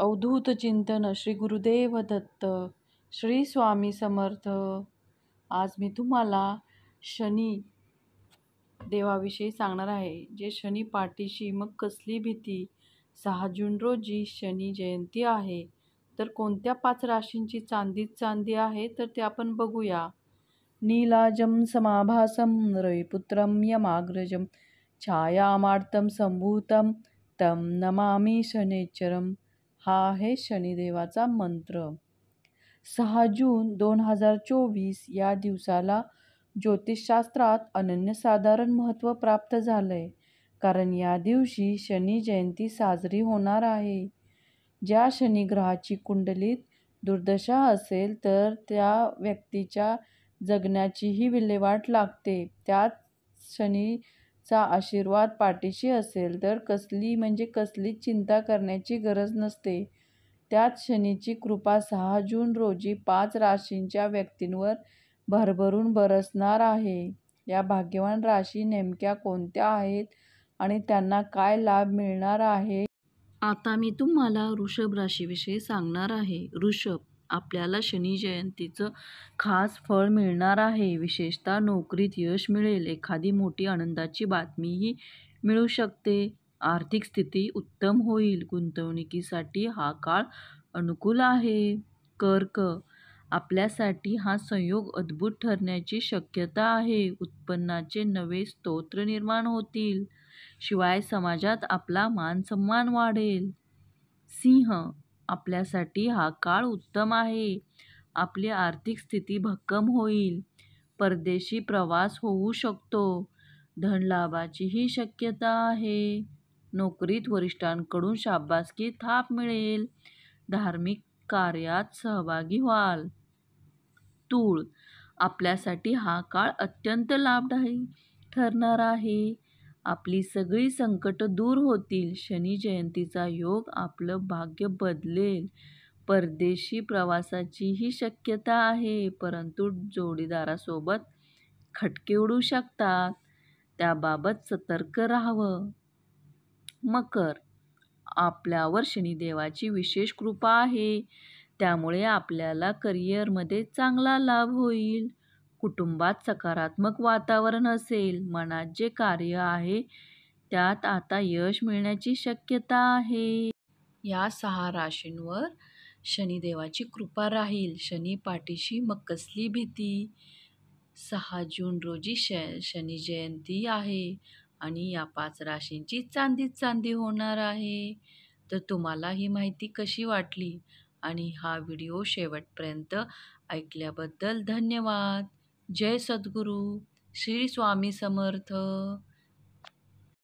अवधूत चिंतन श्री गुरुदेव दत्त श्री स्वामी समर्थ आज मी तुम्हाला शनी देवाविषयी सांगणार आहे जे शनी पाठीशी मग कसली भीती सहा जून रोजी शनी जयंती आहे तर कोणत्या पाच राशींची चांदीत चांदी आहे तर ते आपण बघूया नीलाजम समाभासम रविपुत्रम यमाग्रजम छायामार्तम संभूतम तम नमामी शनेचरम हा आहे शनिदेवाचा मंत्र सहा जून दोन हजार चोवीस या दिवसाला ज्योतिषशास्त्रात अनन्यसाधारण महत्त्व प्राप्त झालं आहे कारण या दिवशी शनी जयंती साजरी होणार आहे ज्या शनिग्रहाची कुंडलीत दुर्दशा असेल तर त्या व्यक्तीच्या जगण्याचीही विल्हेवाट लागते त्यात शनी चा आशीर्वाद पाठीशी असेल तर कसली म्हणजे कसलीच चिंता करण्याची गरज नसते त्याच शनीची कृपा सहा जून रोजी पाच राशींच्या व्यक्तींवर भरभरून बरसणार आहे या भाग्यवान राशी नेमक्या कोणत्या आहेत आणि त्यांना काय लाभ मिळणार आहे आता मी तुम्हाला वृषभ राशीविषयी सांगणार आहे वृषभ आपल्याला शनी जयंतीचं खास फळ मिळणार आहे विशेषतः नोकरीत यश मिळेल एखादी मोठी आनंदाची बातमीही मिळू शकते आर्थिक स्थिती उत्तम होईल गुंतवणुकीसाठी हा काळ अनुकूल आहे कर्क आपल्यासाठी हा संयोग अद्भुत ठरण्याची शक्यता आहे उत्पन्नाचे नवे स्तोत्र निर्माण होतील शिवाय समाजात आपला मान मानसन्मान वाढेल सिंह आपल्यासाठी हा काळ उत्तम आहे आपली आर्थिक स्थिती भक्कम होईल परदेशी प्रवास होऊ शकतो धनलाभाचीही शक्यता आहे नोकरीत वरिष्ठांकडून शाबासकी थाप मिळेल धार्मिक कार्यात सहभागी व्हाल तूळ आपल्यासाठी हा काळ अत्यंत लाभदायी ठरणार आहे आपली सगळी संकटं दूर होतील शनी जयंतीचा योग आपलं भाग्य बदलेल परदेशी प्रवासाचीही शक्यता आहे परंतु जोडीदारासोबत खटके उडू शकतात त्याबाबत सतर्क राहावं मकर आपल्यावर शनिदेवाची विशेष कृपा आहे त्यामुळे आपल्याला करिअरमध्ये चांगला लाभ होईल कुटुंबात सकारात्मक वातावरण असेल मनात जे कार्य आहे त्यात आता यश मिळण्याची शक्यता आहे या सहा राशींवर शनिदेवाची कृपा राहील शनी पाठीशी मग कसली भीती सहा जून रोजी श शनी जयंती आहे आणि या पाच राशींची चांदी चांदी होणार आहे तर तुम्हाला ही माहिती कशी वाटली आणि हा व्हिडिओ शेवटपर्यंत ऐकल्याबद्दल धन्यवाद जय सद्गुरू श्री स्वामी समर्थ